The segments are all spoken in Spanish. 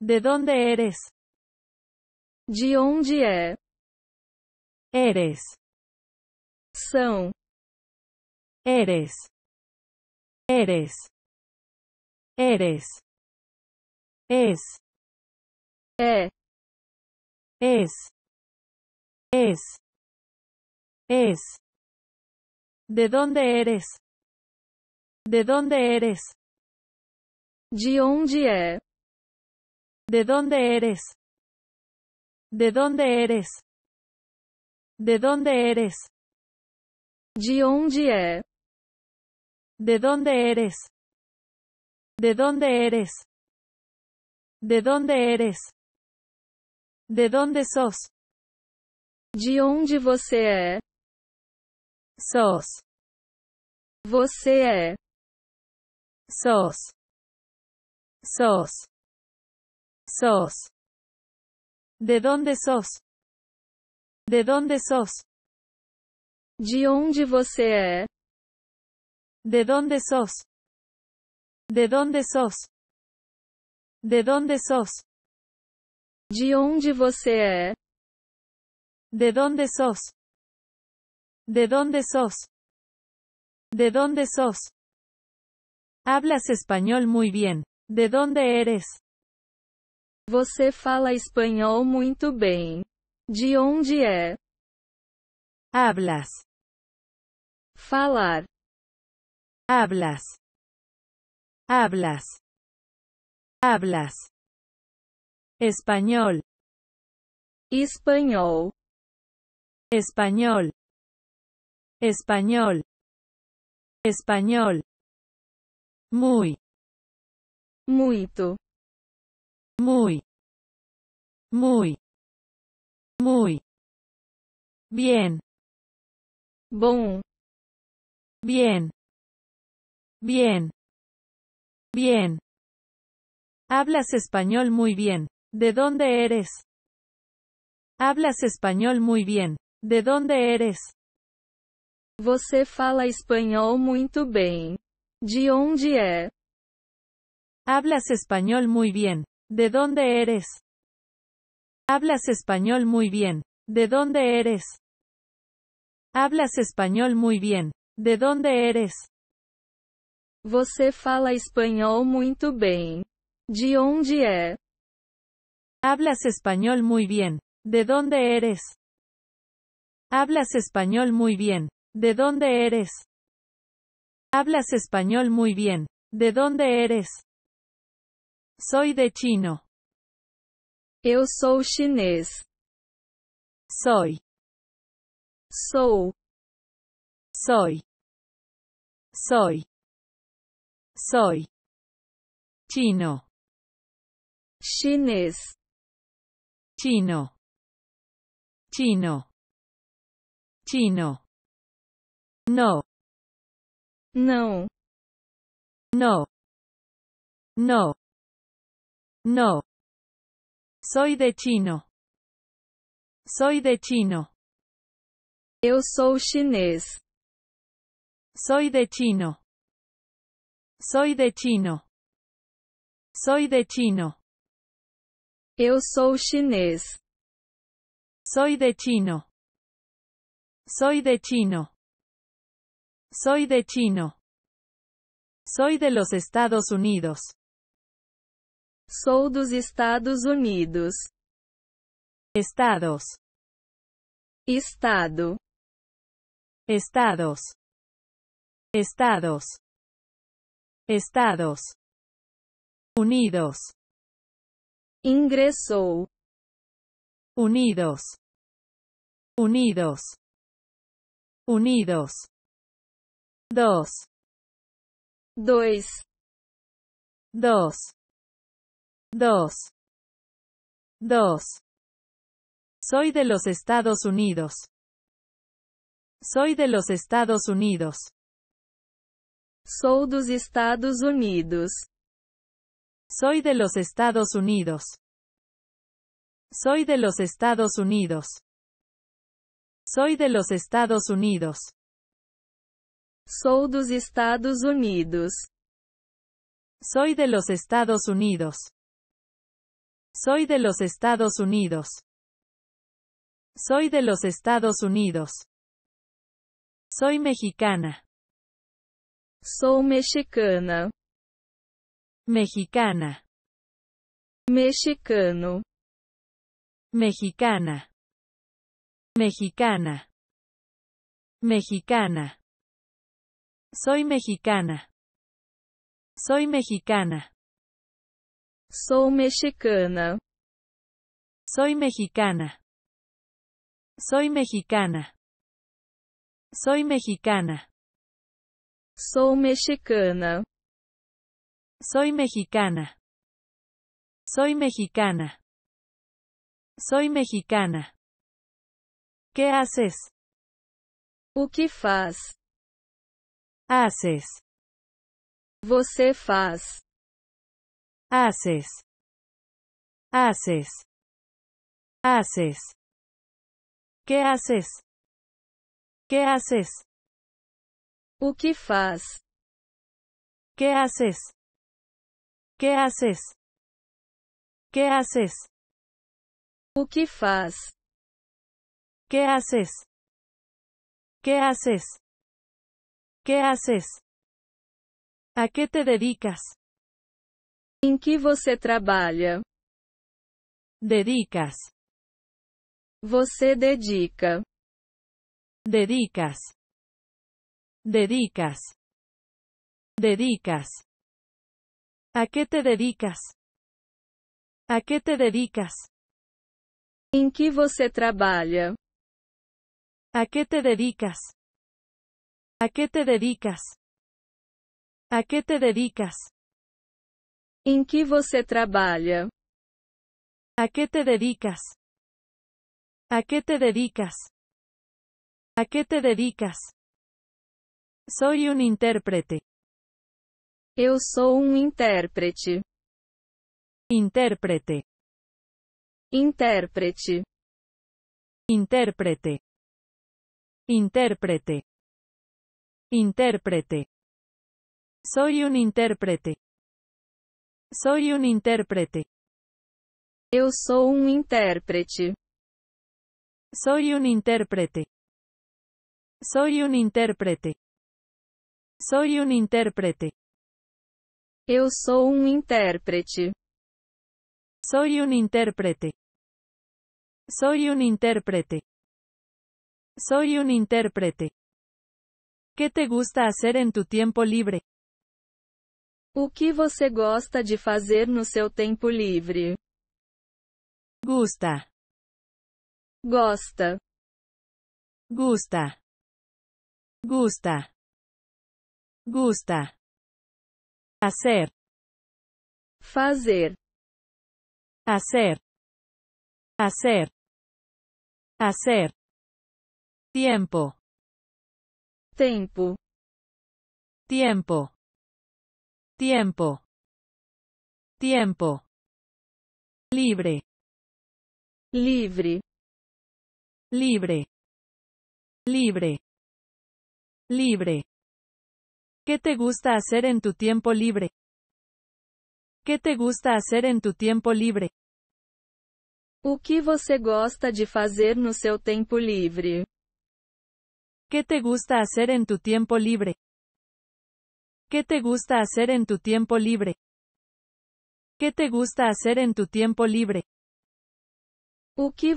De dónde eres? De dónde Eres. Son. Eres. Eres. Eres. Es. Es. Es. Es. De dónde eres? De dónde eres? De dónde es? ¿De dónde eres? ¿De dónde eres? ¿De dónde eres? De ¿De dónde eres? ¿De dónde eres? ¿De dónde eres? ¿De dónde sos? De onde você é? Sos. Você é. Sos. Sos. Sos. ¿De dónde sos? ¿De dónde sos? De ¿De dónde sos? ¿De dónde sos? ¿De dónde sos? De ¿De dónde sos? ¿De dónde sos? ¿De dónde sos? Hablas español muy bien. ¿De dónde eres? Você fala espanhol muito bem. De onde é? Hablas. Falar. Hablas. Hablas. Hablas. Espanhol. Espanhol. Espanhol. Espanhol. Espanhol. Muy. Muito. muy, muy, muy, bien, bien, bien, bien. Hablas español muy bien. ¿De dónde eres? Hablas español muy bien. ¿De dónde eres? Você fala español muy bien. ¿De dónde es? Hablas español muy bien. ¿De dónde eres? Hablas español muy bien. ¿De dónde eres? Hablas español muy bien. ¿De dónde eres? Você fala espanhol De Hablas español muy bien. ¿De dónde eres? Hablas español muy bien. ¿De dónde eres? Hablas español muy bien. ¿De dónde eres? Soy de chino. Eu sou chinês. Soy. Sou. Soy. Soy. Soy. Chino. Chinês. Chino. Chino. Chino. No. Não. No. No. No. Soy de chino. Soy de chino. Eu sou chinês. Soy de chino. Soy de chino. Soy de chino. Eu sou chinês. Soy de chino. Soy de chino. Soy de chino. Soy de los Estados Unidos. Sou dos Estados Unidos. Estados. Estado. Estados. Estados. Estados. Unidos. Ingressou. Unidos. Unidos. Unidos. Dos. Dois. Dos. 2. 2. Soy de los Estados Unidos. Soy de los Estados Unidos. Sou dos Estados Unidos. Soy de los Estados Unidos. Soy de los Estados Unidos. Soy de los Estados Unidos. Sou dos Estados Unidos. Soy de los Estados Unidos. Soy de los Estados Unidos. Soy de los Estados Unidos. Soy mexicana. Soy mexicana. Mexicana. Mexicano. Mexicana. Mexicana. Mexicana. Soy mexicana. Soy mexicana. Soy mexicana. Soy mexicana. Soy mexicana. Soy mexicana. Soy mexicana. Soy mexicana. Soy mexicana. Soy mexicana. ¿Qué haces? O que faz? Haces. Você faz haces, haces, haces. ¿Qué haces? ¿Qué haces? O ¿Qué haces? ¿Qué haces? ¿Qué haces? ¿Qué haces? ¿Qué haces? ¿Qué haces? ¿A qué te dedicas? Em que você trabalha? Dedicas. Você dedica. Dedicas. Dedicas. Dedicas. ¿A qué te dedicas? ¿A qué te dedicas? Em que você trabalha? ¿A qué te dedicas? ¿A qué te dedicas? ¿A qué te dedicas? ¿En em qué você trabalha? A qué te dedicas? A qué te dedicas? A qué te dedicas? Soy un intérprete. Eu sou un um intérprete. Intérprete. Intérprete. Intérprete. Intérprete. Intérprete. Soy un intérprete. Soy un intérprete. Eu sou um intérprete. Soy un intérprete. Soy un intérprete. Soy un intérprete. Eu sou um intérprete. Soy un intérprete. Soy un intérprete. Soy un intérprete. ¿Qué te gusta hacer en tu tiempo libre? O que você gosta de fazer no seu tempo livre? Gusta. Gosta. Gusta. Gusta. Gusta. Hacer. Fazer. Hacer. Hacer. Hacer. Tiempo. Tempo. Tiempo. tiempo, tiempo, libre, Libre. libre, libre, libre. ¿Qué te gusta hacer en tu tiempo libre? ¿Qué te gusta hacer en tu tiempo libre? O que você gosta de fazer no seu tempo libre? ¿Qué te gusta hacer en tu tiempo libre? ¿Qué te gusta hacer en tu tiempo libre? ¿Qué te gusta hacer en tu tiempo libre? ¿Qué te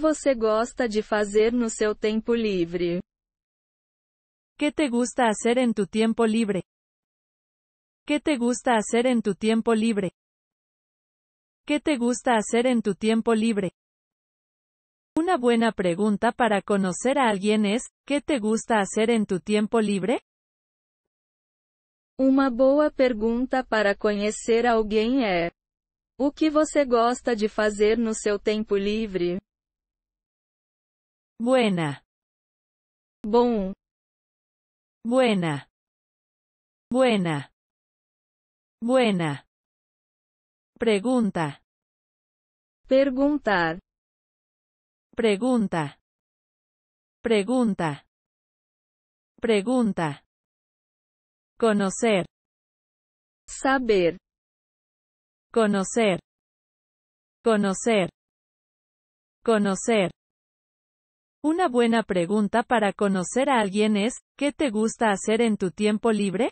gusta hacer en tu tiempo libre? ¿Qué te gusta hacer en tu tiempo libre? ¿Qué te gusta hacer en tu tiempo libre? Una buena pregunta para conocer a alguien es, ¿qué te gusta hacer en tu tiempo libre? Uma boa pergunta para conhecer alguém é: O que você gosta de fazer no seu tempo livre? Buena. Bom. Buena. Buena. Buena. Pergunta. Perguntar. Pregunta. Pregunta. Pregunta. Conocer. Saber. Conocer. Conocer. Conocer. Una buena pregunta para conocer a alguien es, ¿qué te gusta hacer en tu tiempo libre?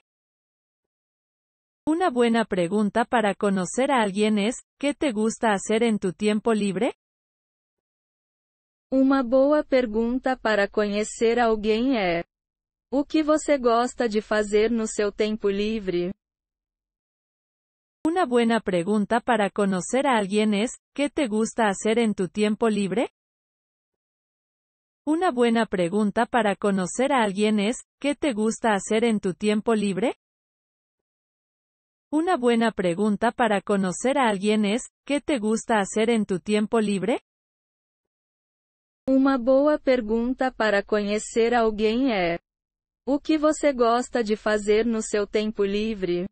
Una buena pregunta para conocer a alguien es, ¿qué te gusta hacer en tu tiempo libre? Una buena pregunta para conocer a alguien es o que você gosta de fazer no seu tempo livre? Una buena pregunta para conocer a alguien es, ¿qué te gusta hacer en tu tiempo libre? Una buena pregunta para conocer a alguien es, ¿qué te gusta hacer en tu tiempo libre? Una buena pregunta para conocer a alguien es, ¿qué te gusta hacer en tu tiempo libre? Una boa pergunta para conocer a alguien o que você gosta de fazer no seu tempo livre?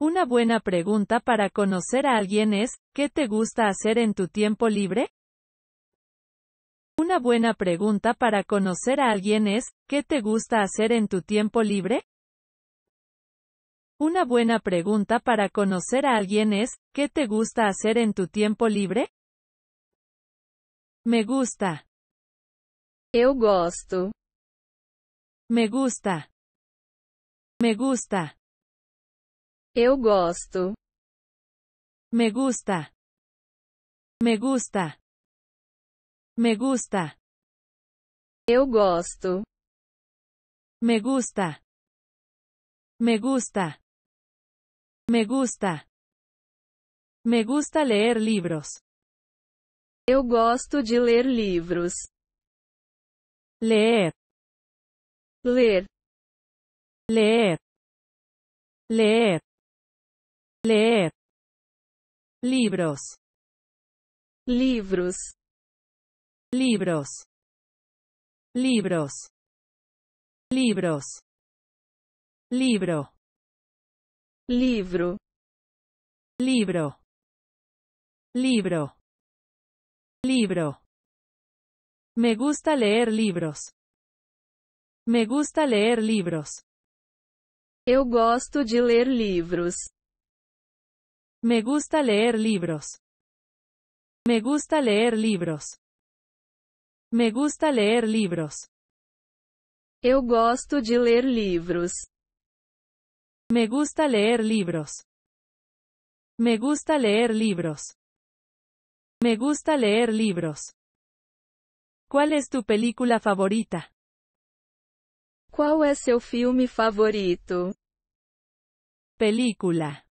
Una buena pregunta para conocer a alguien es, ¿qué te gusta hacer en tu tiempo libre? Una buena pregunta para conocer a alguien es, ¿qué te gusta hacer en tu tiempo libre? Una buena pregunta para conocer a alguien es, ¿qué te gusta hacer en tu tiempo libre? Me gusta. Eu gosto. Me gusta. Me gusta. Eu gosto. Me gusta. Me gusta. Me gusta. Eu gosto. Me gusta. Me gusta. Me gusta. Me gusta ler livros. Eu gosto de ler livros. Ler. leer leer leer leer libros libros libros libros libros libro libro libro libro libro me gusta leer libros me gusta leer libros. Eu gosto de ler livros. Me gusta leer libros. Me gusta leer libros. Me gusta leer libros. Eu gosto de ler livros. Me gusta leer libros. Me gusta leer libros. Me gusta leer libros. ¿Cuál es tu película favorita? Qual é seu filme favorito? Película.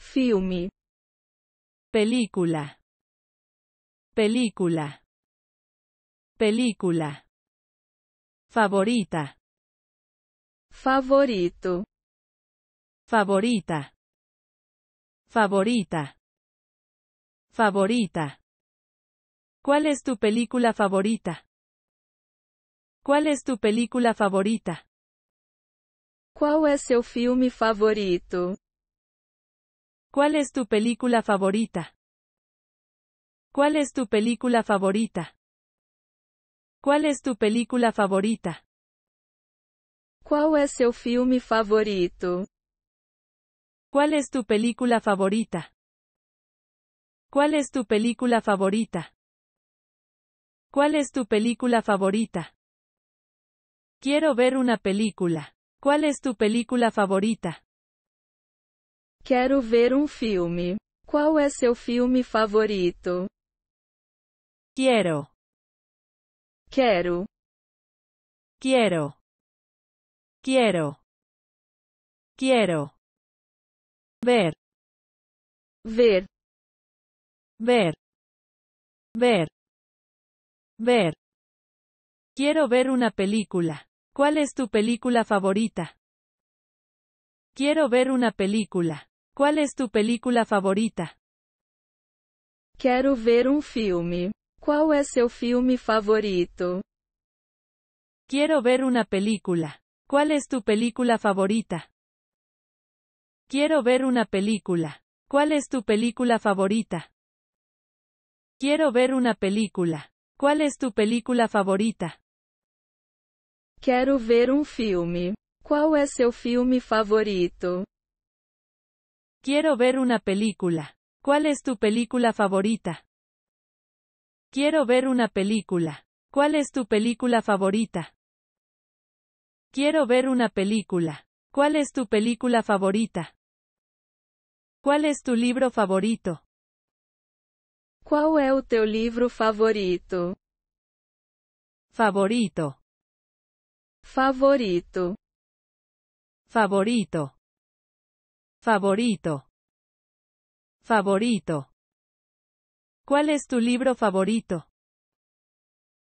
Filme. Película. Película. Película. Favorita. Favorito. Favorita. Favorita. Favorita. ¿Cuál es tu película favorita? ¿Cuál es tu película favorita? ¿Cuál es seu filme favorito? ¿Cuál es tu película favorita? ¿Cuál es tu película favorita? ¿Cuál es tu película favorita? ¿Cuál es seu filme favorito? ¿Cuál es tu película favorita? ¿Cuál es tu película favorita? ¿Cuál es tu película favorita? Quiero ver una película. ¿Cuál es tu película favorita? Quiero ver un um filme. ¿Cuál es seu filme favorito? Quiero. Quiero Quiero. Quiero. Quiero. Ver. Ver. Ver. Ver. Ver. Quiero ver una película. ¿Cuál es tu película favorita? Quiero ver una película. ¿Cuál es tu película favorita? Quiero ver un um filme. ¿Cuál favorito? Quiero ver una película. ¿Cuál es tu película favorita? Quiero ver una película. ¿Cuál es tu película favorita? Quiero ver una película. ¿Cuál es tu película favorita? Quiero ver un um filme. ¿Cuál es seu filme favorito? Quiero ver una película. ¿Cuál es tu película favorita? Quiero ver una película. ¿Cuál es tu película favorita? Quiero ver una película. ¿Cuál es tu película favorita? ¿Cuál es tu libro favorito? ¿Cuál es tu teu livro favorito? Favorito. Favorito. Favorito. Favorito. Favorito. ¿Cuál es tu libro favorito?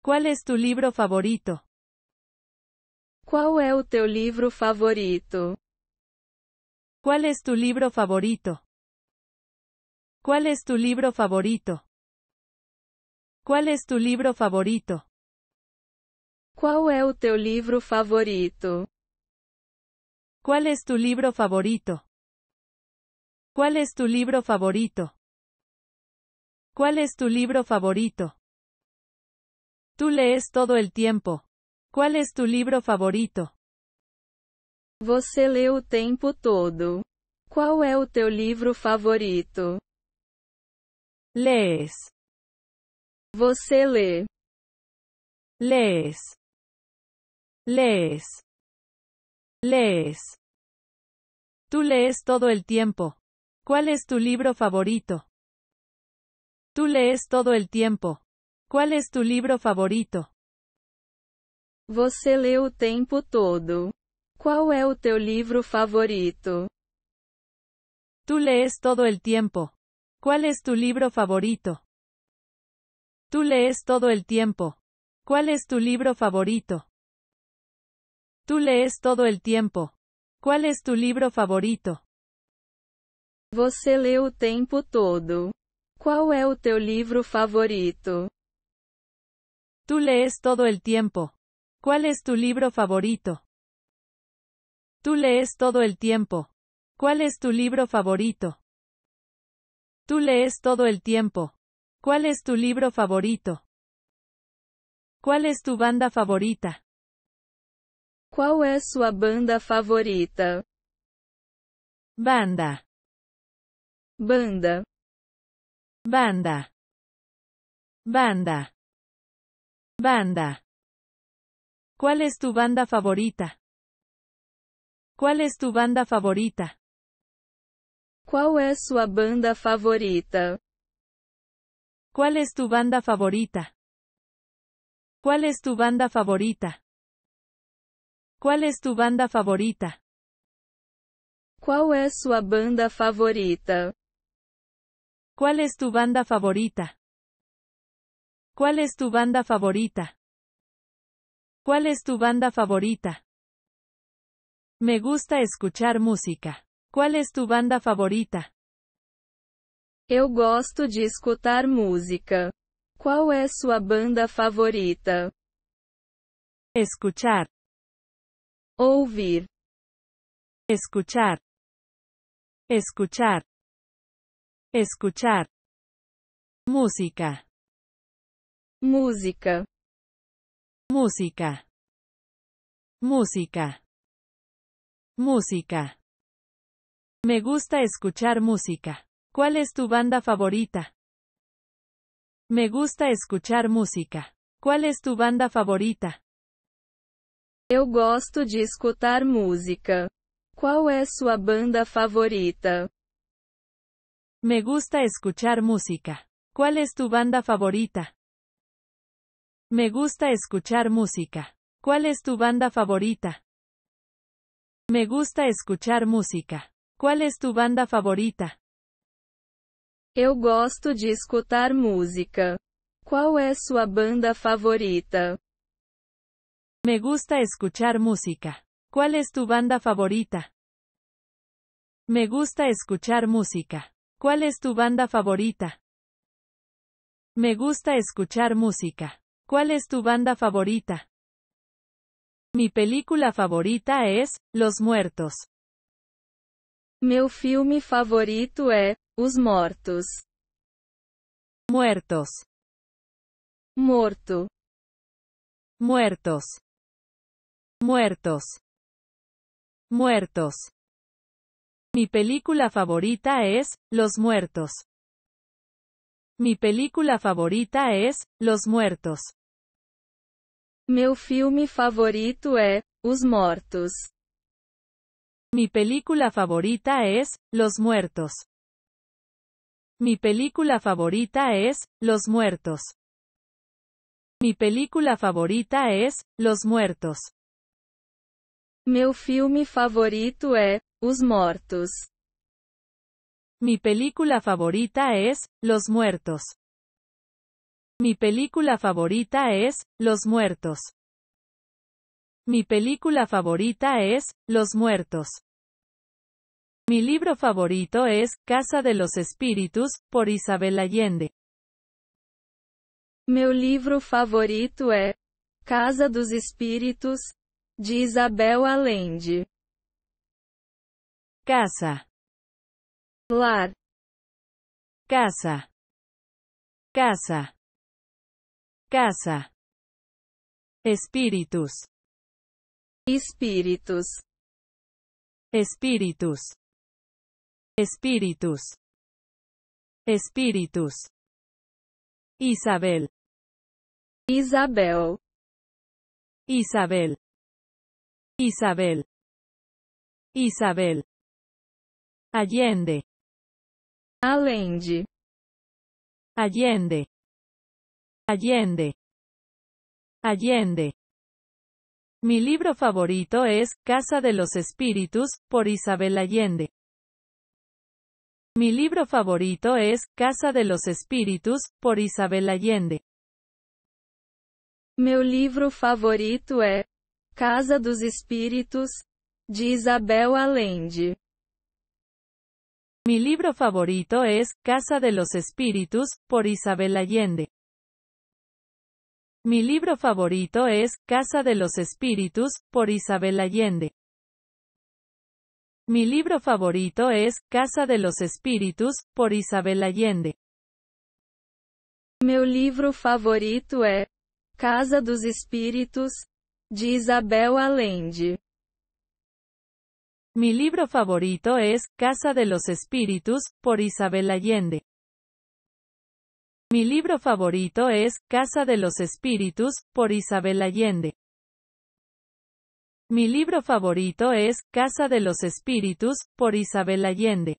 ¿Cuál es tu libro favorito? cuál es libro favorito? ¿Cuál es tu libro favorito? ¿Cuál es tu libro favorito? ¿Cuál es tu libro favorito? Qual é o teu livro favorito? Qual é tu livro favorito? Qual é tu livro favorito? Qual é tu livro favorito? Tu lees todo o tempo. Qual é tu livro favorito? Você lê o tempo todo. Qual é o teu livro favorito? Lees. Você lê. Lees. Lees. Lees. Tú lees todo el tiempo. ¿Cuál es tu libro favorito? Tú lees todo el tiempo. ¿Cuál es tu libro favorito? Você leu o tempo todo. cuál é favorito? Tú lees todo el tiempo. ¿Cuál es tu libro favorito? Tú lees todo el tiempo. ¿Cuál es tu libro favorito? Tú lees todo el tiempo. ¿Cuál es tu libro favorito? Você o tempo todo. teu favorito? Tú lees todo el tiempo. ¿Cuál es tu libro favorito? Tú lees todo el tiempo. ¿Cuál es tu libro favorito? Tú lees todo el tiempo. ¿Cuál es tu libro favorito? ¿Cuál es tu banda favorita? Qual é sua banda favorita? Banda. Banda. Banda. Banda. Banda. Qual é tu banda favorita? Qual é tu banda favorita? Qual é sua banda favorita? Qual é tu banda favorita? Qual é tu banda favorita? Qual é tu banda favorita? Qual é sua banda favorita? Qual é tu banda favorita? Qual é tu banda favorita? ¿Cuál es tu banda favorita? Me gusta escuchar música. Qual é tu banda favorita? Eu gosto de escutar música. Qual é sua banda favorita? Escuchar Ouvir. Escuchar. Escuchar. Escuchar. Música. Música. Música. Música. Música. Me gusta escuchar música. ¿Cuál es tu banda favorita? Me gusta escuchar música. ¿Cuál es tu banda favorita? Eu gosto de escutar música. Qual é sua banda favorita? Me gusta escuchar música. ¿Cuál es tu banda favorita? Me gusta escuchar música. ¿Cuál es tu banda favorita? Me gusta escuchar música. ¿Cuál es tu banda favorita? Eu gosto de escutar música. Qual é sua banda favorita? Me gusta escuchar música. ¿Cuál es tu banda favorita? Me gusta escuchar música. ¿Cuál es tu banda favorita? Me gusta escuchar música. ¿Cuál es tu banda favorita? Mi película favorita es Los Muertos. Meu filme favorito é Os Mortos. Muertos. Morto. Muertos. Muertos. Muertos. Mi película favorita es, Los Muertos. Mi película favorita es, Los Muertos. Meu filme favorito é, Los Mortos. Mi película favorita es, Los Muertos. Mi película favorita es, Los Muertos. Mi película favorita es, Los Muertos. Meu filme favorito é Os Mortos. Mi película favorita es Los Muertos. Mi película favorita es Los Muertos. Mi película favorita es Los Muertos. Mi libro favorito es Casa de los Espíritus, por Isabel Allende. Meu libro favorito é Casa dos Espíritus. de Isabel Allende. Casa. Lar. Casa. Casa. Casa. Espíritos. Espíritos. Espíritos. Espíritos. Espíritos. Isabel. Isabel. Isabel. Isabel. Isabel. Allende. Allende. Allende. Allende. Allende. Mi libro favorito es Casa de los Espíritus, por Isabel Allende. Mi libro favorito es Casa de los Espíritus, por Isabel Allende. Mi libro favorito es. Casa dos Espíritos, de Isabel Allende. Mi libro favorito es Casa de los Espíritus, por Isabel Allende. Mi libro favorito es Casa de los Espíritus, por Isabel Allende. Mi libro favorito es Casa de los Espíritus, por Isabel Allende. Meu livro favorito é Casa dos Espíritus. Isabel Allende. Mi libro favorito es Casa de los Espíritus, por Isabel Allende. Mi libro favorito es Casa de los Espíritus, por Isabel Allende. Mi libro favorito es Casa de los Espíritus, por Isabel Allende.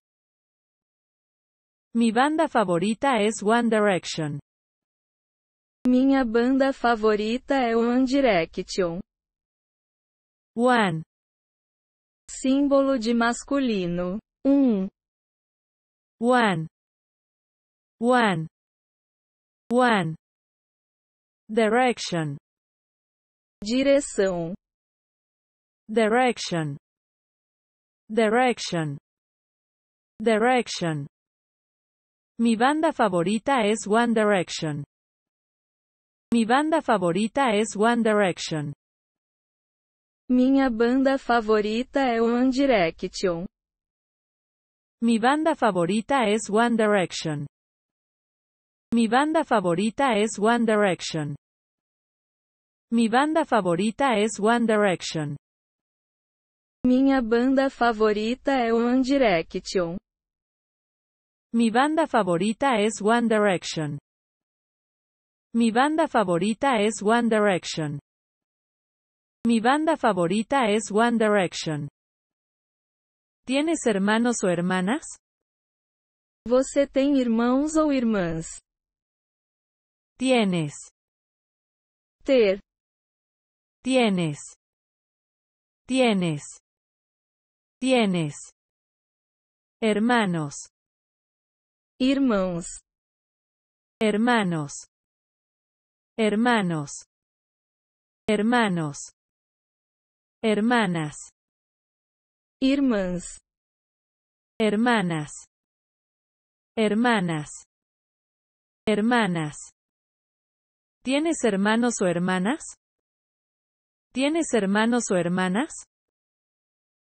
Mi banda favorita es One Direction. Minha banda favorita é One Direction. One. Símbolo de masculino. Um. One. One. One. Direction. Direção. Direction. Direction. Direction. Mi banda favorita es One Direction. Mi banda favorita es One Direction. Minha banda favorita é One Direction. Mi banda favorita es One Direction. Mi banda favorita es One Direction. Mi banda favorita es One Direction. Minha banda favorita é One Direction. Mi banda favorita es One Direction. Mi banda favorita es One Direction. Mi banda favorita es One Direction. ¿Tienes hermanos o hermanas? Você tem irmãos o irmãs? Tienes. Tienes. Tienes. Tienes. Hermanos. Irmãos. Hermanos hermanos, hermanos, hermanas, irmãs, hermanas, hermanas, hermanas. ¿Tienes hermanos o hermanas? ¿Tienes hermanos o hermanas?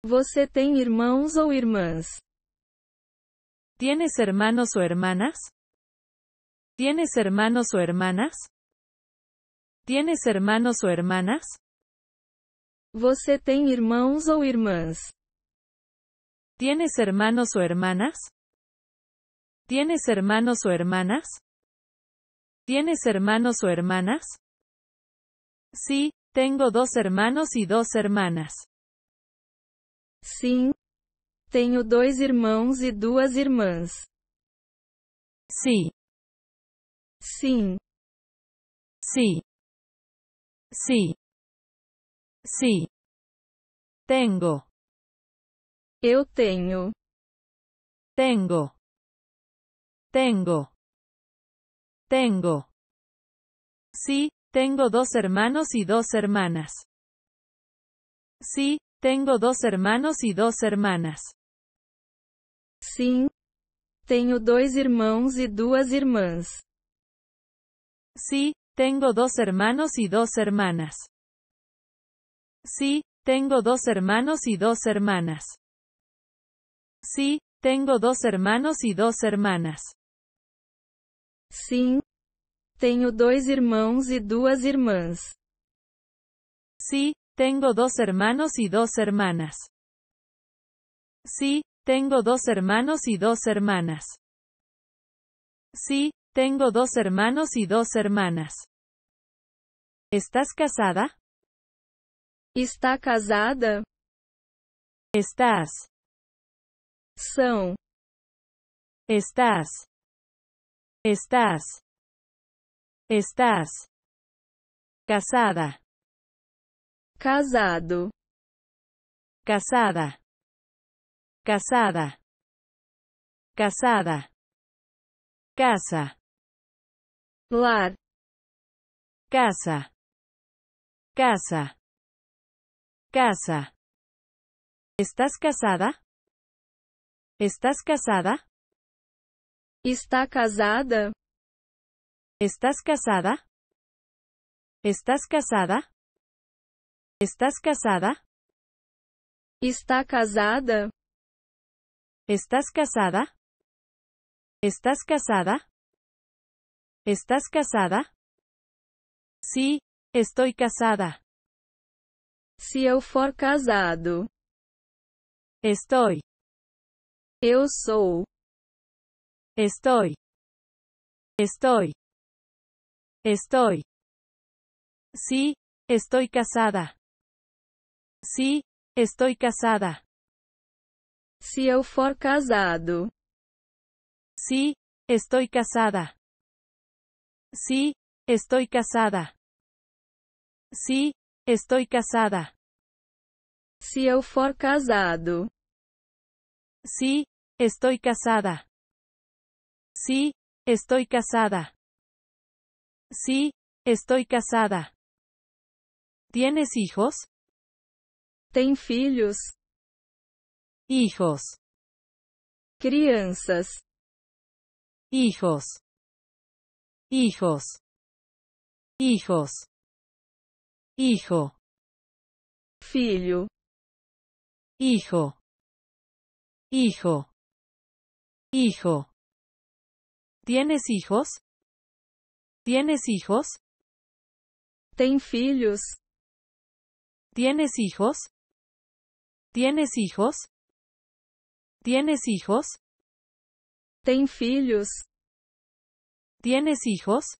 Você tem irmãos o irmãs? ¿Tienes hermanos o hermanas? ¿Tienes hermanos o hermanas? ¿Tienes hermanos o hermanas? Você tem irmãos o irmãs? ¿Tienes hermanos o hermanas? ¿Tienes hermanos o hermanas? ¿Tienes hermanos o hermanas? Sí, tengo dos hermanos y dos hermanas. Sí, tengo dos irmãos y e dos irmãs. Sí. Sí. Sí. Sí. Sí. Tengo. Eu tenho. Tengo. Tengo. Tengo. Sí, tengo dos hermanos y dos hermanas. Sí, tengo dos hermanos y dos hermanas. Sí. Tengo dois irmãos e duas irmãs. Sí, tengo dos hermanos y dos hermanas. Sí, tengo dos hermanos y dos hermanas. Sí, tengo dos hermanos y dos hermanas. Sí. tengo dos irmãos y dos hermanas Sí, tengo dos hermanos y dos hermanas. Sí, tengo dos hermanos y dos hermanas. Sí, tengo dos hermanos y dos hermanas. ¿Estás casada? Está casada? Estás. son Estás. Estás. Estás. Casada. Casado. Casada. Casada. Casada. Casa lar, casa, casa, casa. ¿Estás casada? ¿Estás casada? Está casada. ¿Estás casada? ¿Estás casada? ¿Estás casada? Está casada. ¿Estás casada? ¿Estás casada? ¿Estás casada? Sí, estoy casada. si eu for casado. Estoy. Eu sou. Estoy. Estoy. Estoy. Sí, estoy casada. Sí, estoy casada. si eu for casado. Sí, estoy casada. Sí, estoy casada. Sí, estoy casada. si eu for casado. Sí, estoy casada. Sí, estoy casada. Sí, estoy casada. ¿Tienes hijos? ten filhos. Hijos. Crianças. Hijos hijos, hijos, hijo, filho, hijo, hijo, hijo. ¿Tienes hijos? ¿Tienes hijos? ¡ten filhos. ¿Tienes hijos? ¿Tienes hijos? ¿Tienes hijos? Ten filhos. ¿Tienes hijos?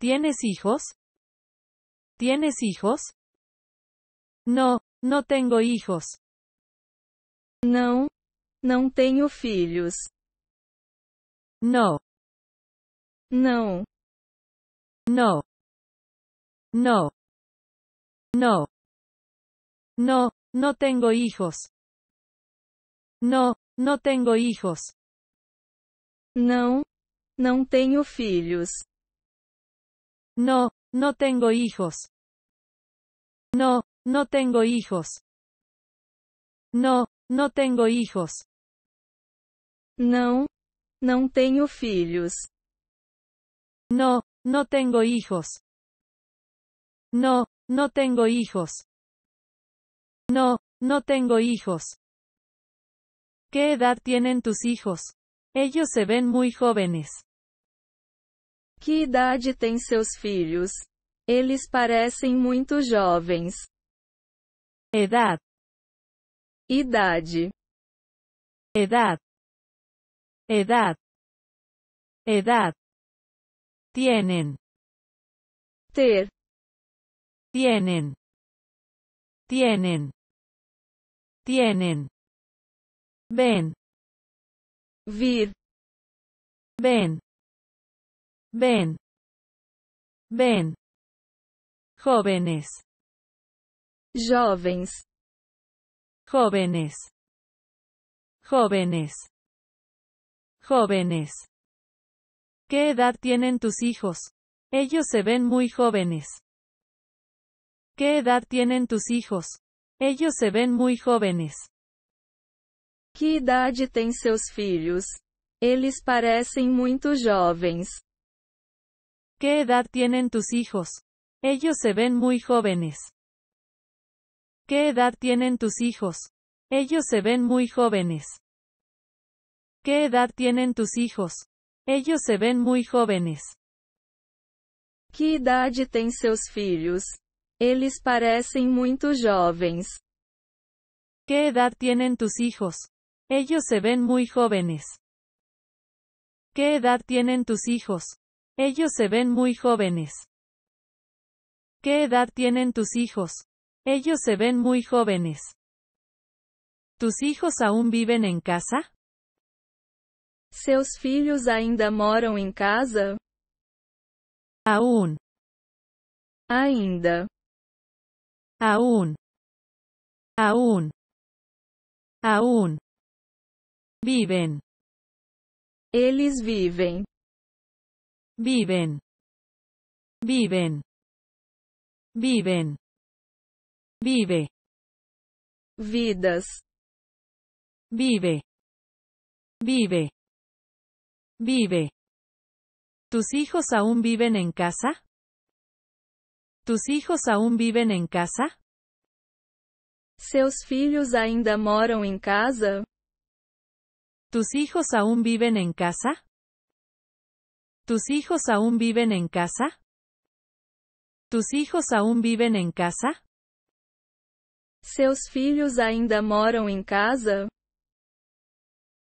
¿Tienes hijos? ¿Tienes hijos? No, no tengo hijos. No, no tengo filhos. No. no. No. No. No. No, no tengo hijos. No, no tengo hijos. no no tengo hijos. No, no tengo hijos. No, no tengo hijos. No, no tengo hijos. No, no tengo No, no tengo hijos. No, no tengo hijos. No, no tengo hijos. ¿Qué edad tienen tus hijos? Ellos se ven muy jóvenes. Que idade têm seus filhos? Eles parecem muito jovens. Edad. Idade. Edad. Edad. Edad. Tienen. Ter. Tienen. Tienen. Tienen. Ven. Vir. Ven. Ven. Ven. Jóvenes. jóvenes, Jóvenes. Jóvenes. Jóvenes. ¿Qué edad tienen tus hijos? Ellos se ven muy jóvenes. ¿Qué edad tienen tus hijos? Ellos se ven muy jóvenes. Qué edad tienen sus filhos? Ellos parecen muy jóvenes. ¿Qué edad tienen tus hijos? Ellos se ven muy jóvenes. ¿Qué edad tienen tus hijos? Ellos se ven muy jóvenes. ¿Qué edad tienen tus hijos? Ellos se ven muy jóvenes. ¿Qué edad tienen sus hijos? Ellos parecen muy jóvenes. ¿Qué edad tienen tus hijos? Ellos se ven muy jóvenes. ¿Qué edad tienen tus hijos? Ellos se ven muy jóvenes. ¿Qué edad tienen tus hijos? Ellos se ven muy jóvenes. ¿Tus hijos aún viven en casa? Seus filhos ainda moram en em casa? Aún. Ainda. Aún. Aún. Aún. Viven. Ellos viven. Viven. Viven. Viven. Vive. Vidas. Vive. Vive. Vive. ¿Tus hijos aún viven en casa? ¿Tus hijos aún viven en casa? Seus filhos ainda moram en em casa? ¿Tus hijos aún viven en casa? ¿Tus hijos aún viven en casa? ¿Tus hijos aún viven en casa? filhos ainda em casa?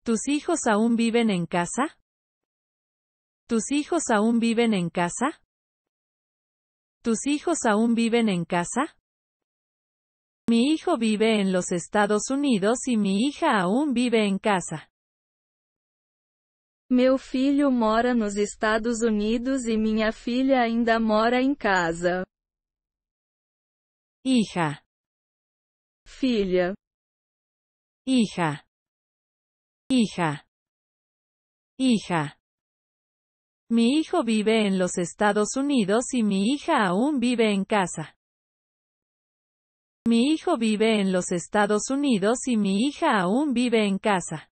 ¿Tus hijos aún viven en casa? ¿Tus hijos aún viven en casa? ¿Tus hijos aún viven en casa? Mi hijo vive en los Estados Unidos y mi hija aún vive en casa. Meu filho mora nos Estados Unidos y e minha filha ainda mora en em casa. Hija. Filha. Hija. Hija. Hija. Mi hijo vive en los Estados Unidos y mi hija aún vive en casa. Mi hijo vive en los Estados Unidos y mi hija aún vive en casa.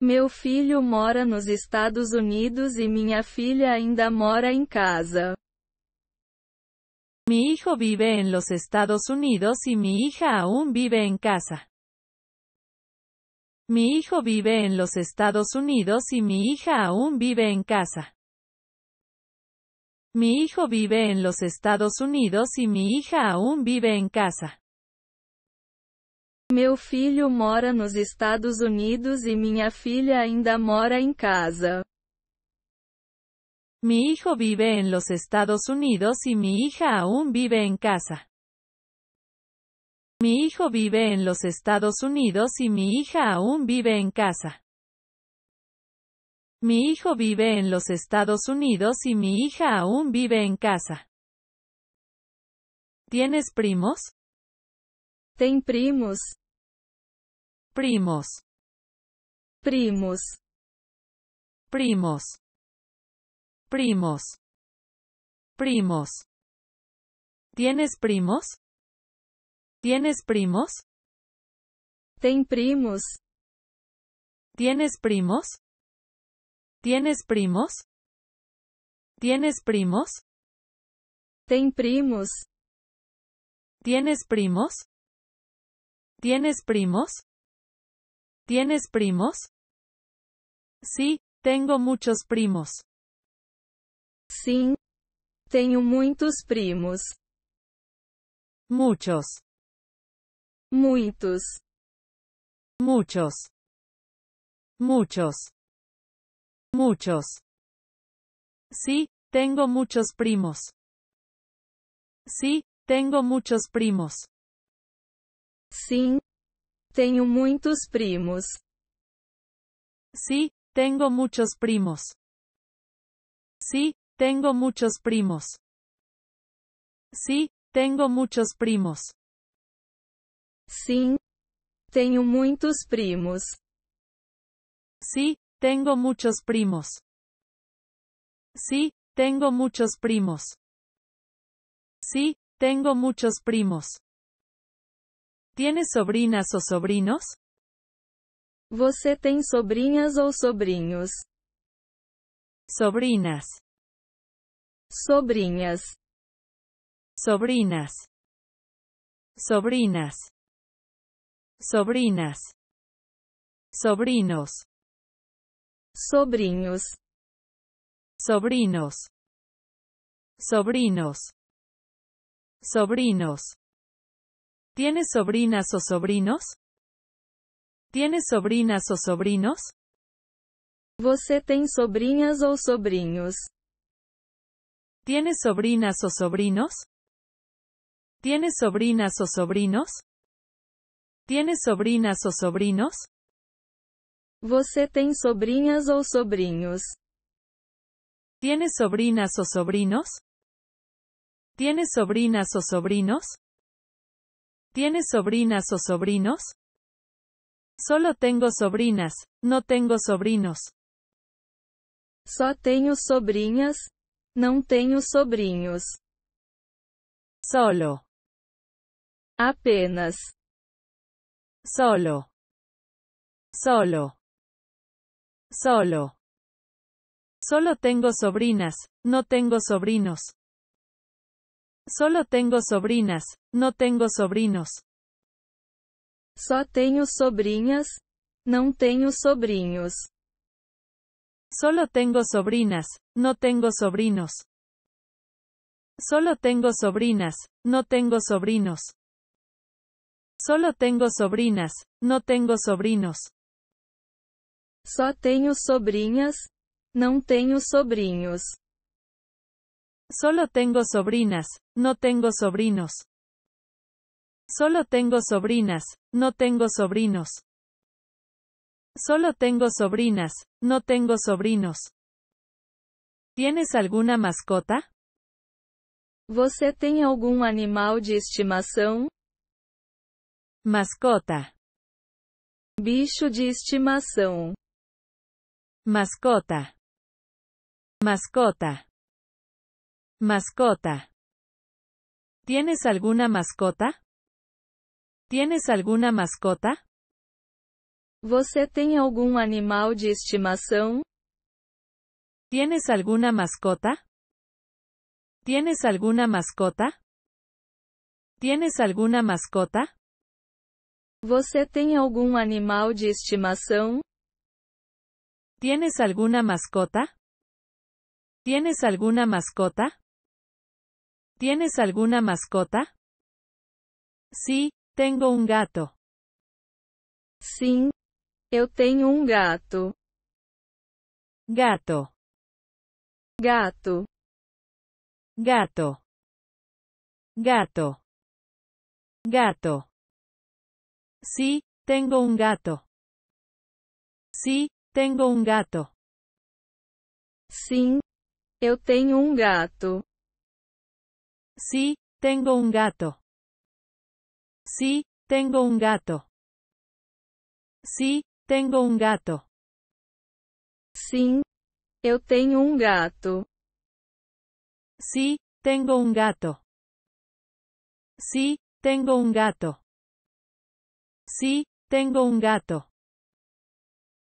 Meu filho mora nos Estados Unidos e minha filha ainda mora em casa. Mi hijo vive en los Estados Unidos y mi hija aún vive en casa. Mi hijo vive en los Estados Unidos y mi hija aún vive en casa. Mi hijo vive en los Estados Unidos y mi hija aún vive en casa. Meu filho mora los Estados Unidos y e minha filha ainda mora en em casa. Mi hijo vive en los Estados Unidos y mi hija aún vive en casa. Mi hijo vive en los Estados Unidos y mi hija aún vive en casa. Mi hijo vive en los Estados Unidos y mi hija aún vive en casa. ¿Tienes primos? Ten primos? Primos. Primos. Primos. Primos. Primos. ¿Tienes primos? ¿Tienes primos? ten primos. ¿Tienes primos? ¿Tienes primos? ¿Tienes primos? ¿Tienes primos. ¿Tienes primos? ¿Tienes primos? ¿Tienes primos? Sí, tengo muchos primos. Sí, tengo muchos primos. Muchos. Muchos. Muchos. Muchos. Muchos. Sí, tengo muchos primos. Sí, tengo muchos primos. Sí, tengo muchos primos. Sí, tengo muchos primos. Sí, tengo muchos primos. Sí, tengo muchos primos. Sí, tengo muchos primos. Sí, tengo muchos primos. Sí, tengo muchos primos. Sí, tengo muchos primos. ¿Tienes sobrinas o sobrinos? Você tem sobrinhas o sobrinhos? Sobrinas. Sobrinhas. Sobrinas. Sobrinas. Sobrinas. Sobrinos. Sobrinhos. Sobrinos. Sobrinos. Sobrinos. ¿Tienes sobrinas o sobrinos? ¿Tienes sobrinas o sobrinos? Você tem sobrinhas o sobrinhos? ¿Tienes sobrinas o sobrinos? ¿Tienes sobrinas o sobrinos? ¿Tienes sobrinas o sobrinos? Você tem sobrinhas o sobrinhos? ¿Tienes sobrinas o sobrinos? ¿Tienes sobrinas o sobrinos? ¿Tienes sobrinas o sobrinos? Solo tengo sobrinas, no tengo sobrinos. Só tengo sobrinhas, No tenho sobrinhos. Solo. Apenas. Solo. Solo. Solo. Solo tengo sobrinas, no tengo sobrinos. Solo tengo sobrinas, no tengo sobrinos. Só tenho sobrinhas, não tenho sobrinhos. Solo tengo sobrinas, no tengo sobrinos. Solo tengo sobrinas, no tengo sobrinos. Solo tengo sobrinas, no tengo sobrinos. Só tenho sobrinhas, não tenho sobrinhos. Solo tengo sobrinas, no tengo sobrinos. Solo tengo sobrinas, no tengo sobrinos. Solo tengo sobrinas, no tengo sobrinos. ¿Tienes alguna mascota? Você tem algún animal de estimación? Mascota. Bicho de estimación. Mascota. Mascota. Mascota. ¿Tienes alguna mascota? ¿Tienes alguna mascota? Você tem algún animal de estimación? ¿Tienes alguna mascota? ¿Tienes alguna mascota? ¿Tienes alguna mascota? Você tem algún animal de estimación? ¿Tienes alguna mascota? ¿Tienes alguna mascota? ¿Tienes alguna mascota? Sí, tengo un gato. Sí, eu tengo un gato. Gato. Gato. Gato. Gato. Gato. Sí, tengo un gato. Sí, tengo un gato. Sí, eu tengo un gato. Sí, tengo un gato. Sí, tengo un gato. Sí, tengo un gato. Sí, eu tenho un um gato. Sí, tengo un gato. Sí, tengo un gato. Sí, tengo un gato.